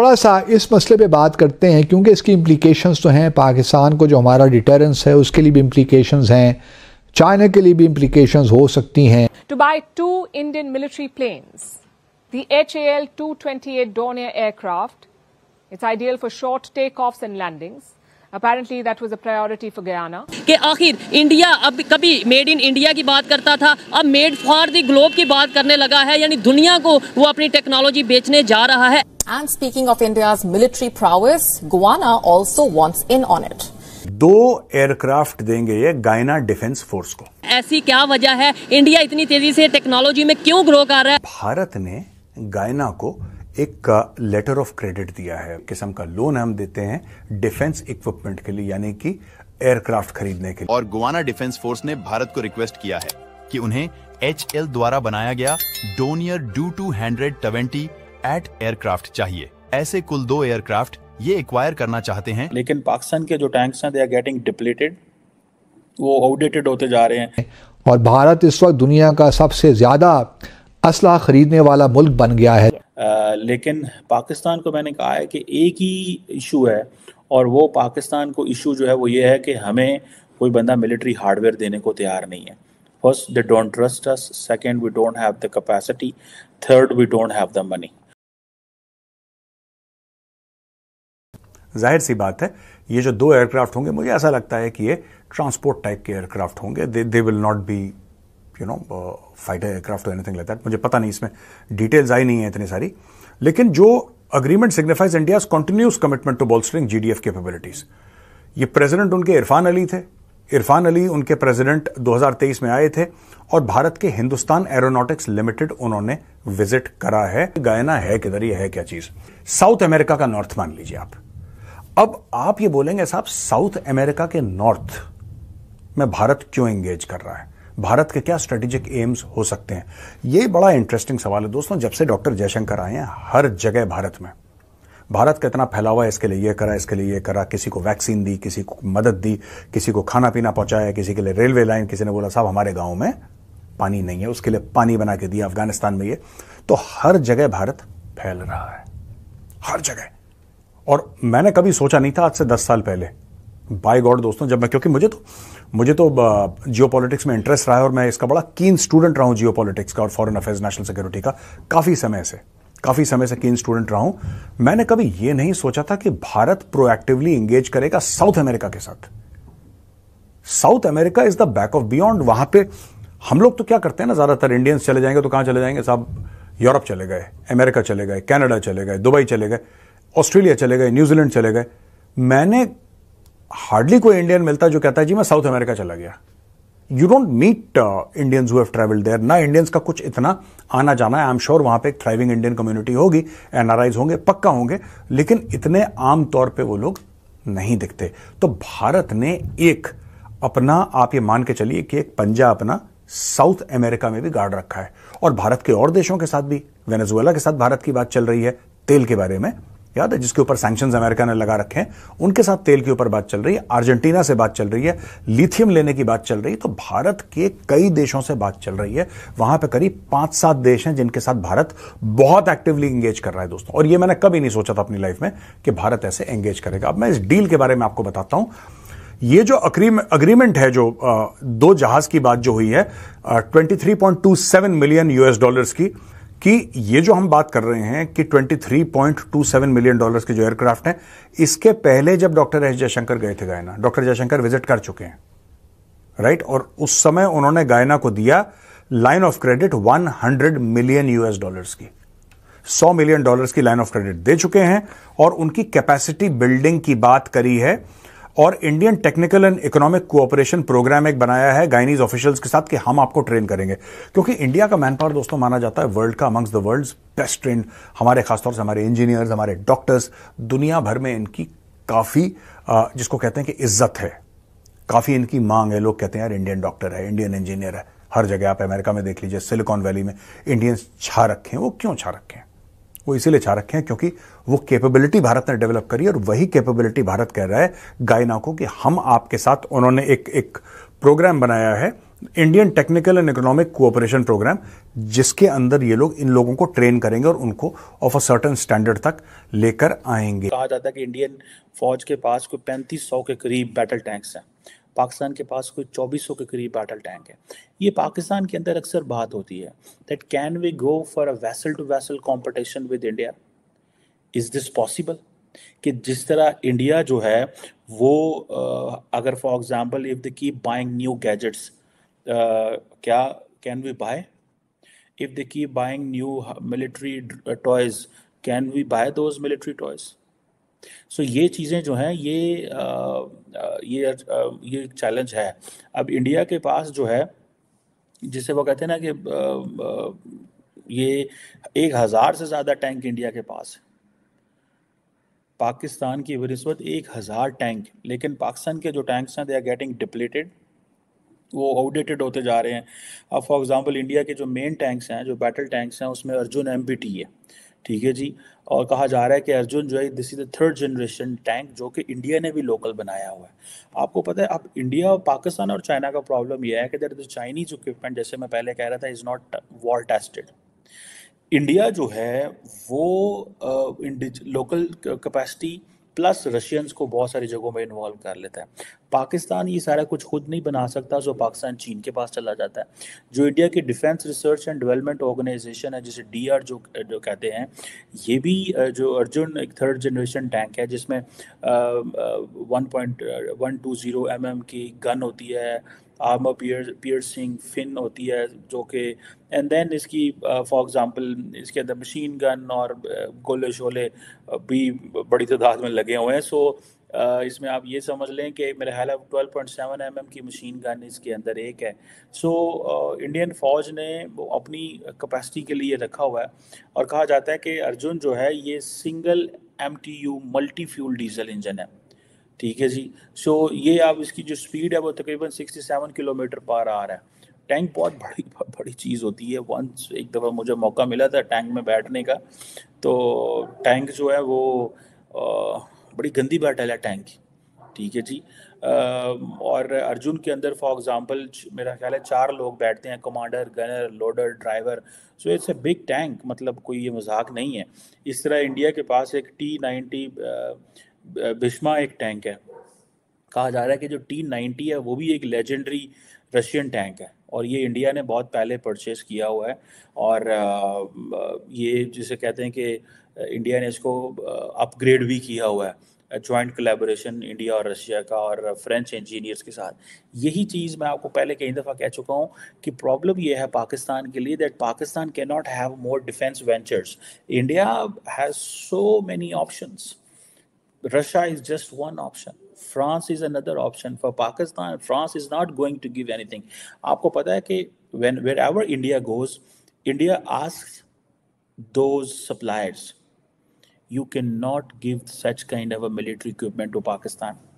थोड़ा सा इस मसले पे बात करते हैं क्योंकि इसकी इम्प्लिकेशंस तो हैं पाकिस्तान को जो हमारा डिटेरेंस है उसके लिए भी इम्प्लिकेशंस हैं चाइना के लिए भी इम्प्लिकेशंस हो सकती हैं to buy two Indian military planes twenty eight 228 aircraft it's ideal for short take off and landings. Apparently that was a priority for Guyana. के आखिर इंडिया अब कभी मेड इन इंडिया की बात करता था अब मेड फॉर द ग्लोब की बात करने लगा है यानी दुनिया को वो अपनी टेक्नोलॉजी बेचने जा रहा है And speaking of India's military prowess, Guyana also wants in on it. दो एयरक्राफ्ट देंगे ये गायना डिफेंस फोर्स को ऐसी क्या वजह है इंडिया इतनी तेजी से टेक्नोलॉजी में क्यों ग्रो कर रहा है भारत ने गायना को एक लेटर ऑफ क्रेडिट दिया है किस्म का लोन हम देते हैं डिफेंस इक्विपमेंट के लिए यानी कि एयरक्राफ्ट खरीदने के लिए और गुआना डिफेंस फोर्स ने भारत को रिक्वेस्ट किया है कि उन्हें एच द्वारा बनाया गया Dornier Do two hundred twenty eight aircraft चाहिए ऐसे कुल दो एयरक्राफ्ट ये एक्वायर करना चाहते हैं लेकिन पाकिस्तान के जो टैंक्स हैं दे आर गेटिंग डिप्लेटेड वो आउटडेटेड होते जा रहे हैं और भारत इस वक्त दुनिया का सबसे ज़्यादा असला ख़रीदने वाला मुल्क बन गया है आ, लेकिन पाकिस्तान को मैंने कहा है कि एक ही इशू है और वो पाकिस्तान को इशू जो है वो ये है कि हमें कोई बंदा मिलिट्री हार्डवेयर देने को तैयार नहीं है first they don't trust us second we don't have the capacity third we don't have the money जाहिर सी बात है ये जो दो एयरक्राफ्ट होंगे मुझे ऐसा लगता है कि ये ट्रांसपोर्ट टाइप के एयरक्राफ्ट होंगे they they will not be you know fighter aircraft और एनीथिंग लाइक दैट मुझे पता नहीं इसमें डिटेल्स आई नहीं है इतनी सारी लेकिन जो agreement signifies India continuous commitment to bolstering GDF capabilities ये प्रेसिडेंट उनके इरफान अली थे इरफान अली उनके प्रेसिडेंट 2023 में आए थे और भारत के हिंदुस्तान एरोनॉटिक्स लिमिटेड उन्होंने विजिट करा है गायना है किधर ये है क्या चीज साउथ अमेरिका का नॉर्थ मान लीजिए आप अब आप ये बोलेंगे साहब साउथ अमेरिका के नॉर्थ में भारत क्यों एंगेज कर रहा है भारत के क्या स्ट्रेटेजिक एम्स हो सकते हैं ये बड़ा इंटरेस्टिंग सवाल है दोस्तों जब से डॉक्टर जयशंकर आए हैं हर जगह भारत में भारत का इतना फैलावा इसके लिए यह करा इसके लिए यह करा किसी को वैक्सीन दी किसी को मदद दी किसी को खाना पीना पहुंचाया किसी के लिए रेलवे लाइन किसी ने बोला साहब हमारे गांव में पानी नहीं है उसके लिए पानी बना के दिया अफगानिस्तान में ये तो हर जगह भारत फैल रहा है हर जगह और मैंने कभी सोचा नहीं था आज से दस साल पहले बाय गॉड दोस्तों जब मैं क्योंकि मुझे तो मुझे तो जियो पॉलिटिक्स में इंटरेस्ट रहा है और मैं इसका बड़ा कीन स्टूडेंट रहा हूँ जियो पॉलिटिक्स का और फॉरन अफेयर्स नेशनल सिक्योरिटी का काफ़ी समय से काफ़ी समय से कीन स्टूडेंट रहा हूँ मैंने कभी ये नहीं सोचा था कि भारत प्रोएक्टिवली इंगेज करेगा साउथ अमेरिका के साथ South America is the back of beyond वहां पे हम लोग तो क्या करते हैं ना ज़्यादातर इंडियंस चले जाएंगे तो कहां चले जाएंगे साहब यूरोप चले गए अमेरिका चले गए कनाडा चले गए दुबई चले गए ऑस्ट्रेलिया चले गए न्यूजीलैंड चले गए मैंने हार्डली कोई इंडियन मिलता जो कहता है जी मैं साउथ अमेरिका चला गया you don't meet Indians have travelled there ना इंडियंस का कुछ इतना आना जाना है आई एम श्योर वहां पे एक थ्राइविंग इंडियन कम्युनिटी होगी एनआरआईज होंगे पक्का होंगे लेकिन इतने आम तौर पे वो लोग नहीं दिखते तो भारत ने एक अपना आप ये मान के चलिए कि एक पंजा अपना साउथ अमेरिका में भी गाड़ रखा है और भारत के और देशों के साथ भी वेनेजुएला के साथ भारत की बात चल रही है तेल के बारे में याद है जिसके ऊपर सैंक्शन अमेरिका ने लगा रखे हैं उनके साथ तेल के ऊपर बात चल रही है अर्जेंटीना से बात चल रही है लिथियम लेने की बात चल रही है तो भारत के कई देशों से बात चल रही है वहां पे करीब पांच सात देश हैं जिनके साथ भारत बहुत एक्टिवली एंगेज कर रहा है दोस्तों और ये मैंने कभी नहीं सोचा था अपनी लाइफ में कि भारत ऐसे एंगेज करेगा अब मैं इस डील के बारे में आपको बताता हूं ये जो अग्रीमेंट है जो दो जहाज की बात जो हुई है ट्वेंटी मिलियन यूएस डॉलर की कि ये जो हम बात कर रहे हैं कि 23.27 मिलियन डॉलर्स के जो एयरक्राफ्ट हैं इसके पहले जब डॉक्टर एस जयशंकर गए थे गायना डॉक्टर जयशंकर विजिट कर चुके हैं राइट और उस समय उन्होंने गायना को दिया line of credit 100 million US dollars की 100 मिलियन डॉलर्स की लाइन ऑफ क्रेडिट दे चुके हैं और उनकी कैपेसिटी बिल्डिंग की बात करी है और Indian technical and economic cooperation programme एक बनाया है गाइनीज ऑफिशियल्स के साथ कि हम आपको ट्रेन करेंगे क्योंकि इंडिया का मैन पावर दोस्तों माना जाता है वर्ल्ड का amongst the world best trained हमारे खासतौर से हमारे इंजीनियर्स हमारे डॉक्टर्स दुनिया भर में इनकी काफ़ी जिसको कहते हैं कि इज्जत है काफ़ी इनकी मांग है लोग कहते हैं यार इंडियन डॉक्टर है इंडियन इंजीनियर है हर जगह आप अमेरिका में देख लीजिए सिलिकॉन वैली में इंडियंस छा रखे हैं वो क्यों छा रखे हैं वो इसीलिए चाह रखे हैं क्योंकि वो कैपेबिलिटी भारत ने डेवलप करी और वही कैपेबिलिटी भारत कह रहा है गायना को कि हम आपके साथ उन्होंने एक एक प्रोग्राम बनाया है Indian technical and economic cooperation programme जिसके अंदर ये लोग इन लोगों को ट्रेन करेंगे और उनको ऑफ अ सर्टन स्टैंडर्ड तक लेकर आएंगे कहा जाता है कि इंडियन फौज के पास कोई पैंतीस सौ के करीब बैटल टैंक्स हैं पाकिस्तान के पास कोई चौबीस के करीब बैटल टैंक है ये पाकिस्तान के अंदर अक्सर बात होती है that can we go for a vessel to vessel competition with India is this possible कि जिस तरह इंडिया जो है वो अगर for example if they keep buying new gadgets क्या can we buy if they keep buying new military toys can we buy those military toys so ये चीज़ें जो हैं ये uh, ये ये चैलेंज है अब इंडिया के पास जो है जिसे वो कहते हैं ना कि ये एक हज़ार से ज़्यादा टैंक इंडिया के पास है पाकिस्तान की बनस्बत एक हज़ार टैंक लेकिन पाकिस्तान के जो टैंक्स हैं दे आर गेटिंग डिप्लेटेड वो आउटडेटेड होते जा रहे हैं अब फॉर एग्ज़ाम्पल इंडिया के जो मेन टैंक्स हैं जो बैटल टैंक्स हैं उसमें अर्जुन एम है ठीक है जी और कहा जा रहा है कि अर्जुन जो है this is the third generation tank जो कि इंडिया ने भी लोकल बनाया हुआ है आपको पता है अब इंडिया और पाकिस्तान और चाइना का प्रॉब्लम यह है कि दैट द चाइनीज इक्विपमेंट जैसे मैं पहले कह रहा था is not well tested India जो है वो लोकल कैपेसिटी प्लस रशियंस को बहुत सारी जगहों में इन्वॉल्व कर लेता है पाकिस्तान ये सारा कुछ खुद नहीं बना सकता सो पाकिस्तान चीन के पास चला जाता है जो इंडिया की defence research and development organisation है जिसे डी जो जो कहते हैं ये भी जो अर्जुन एक थर्ड जनरेशन टैंक है जिसमें one point one two zero M की गन होती है आर्मर पियर पियर्सिंग फिन होती है जो कि एंड देन इसकी फॉर uh, एग्जांपल इसके अंदर मशीन गन और uh, गोले शोले uh, भी बड़ी तादाद में लगे हुए हैं सो Uh, इसमें आप ये समझ लें कि मेरे ख्याल ट्वेल्व पॉइंट सेवन एम की मशीन गन इसके अंदर एक है सो इंडियन फ़ौज ने अपनी कैपेसिटी के लिए रखा हुआ है और कहा जाता है कि अर्जुन जो है ये single M T U multi fuel diesel engine है ठीक है जी सो ये आप इसकी जो स्पीड है वो तकरीबन 67 किलोमीटर पर आ रहा है टैंक बहुत बड़ी बहुत बड़ी चीज़ होती है वंस एक दफ़ा मुझे मौका मिला था टैंक में बैठने का तो टैंक जो है वो बड़ी गंदी बैटल है टैंक ठीक है जी और अर्जुन के अंदर फॉर एग्जांपल मेरा ख्याल है चार लोग बैठते हैं commander gunner loader driver so it's a big tank मतलब कोई ये मजाक नहीं है इस तरह इंडिया के पास एक टी नाइन्टी बिशमा एक टैंक है कहा जा रहा है कि जो टी नाइन्टी है वो भी एक लेजेंडरी रशियन टैंक है और ये इंडिया ने बहुत पहले परचेस किया हुआ है और ये जिसे कहते हैं कि इंडिया ने इसको अपग्रेड भी किया हुआ है जॉइंट कोलेबोरेशन इंडिया और रशिया का और फ्रेंच इंजीनियर्स के साथ यही चीज़ मैं आपको पहले कई दफ़ा कह चुका हूँ कि प्रॉब्लम ये है पाकिस्तान के लिए that Pakistan can not have more defence ventures India has so many options Russia is just one option. France is another option for Pakistan. France is not going to give anything. आपको पता है कि when wherever India goes, India asks those suppliers, you cannot give such kind of a military equipment to Pakistan.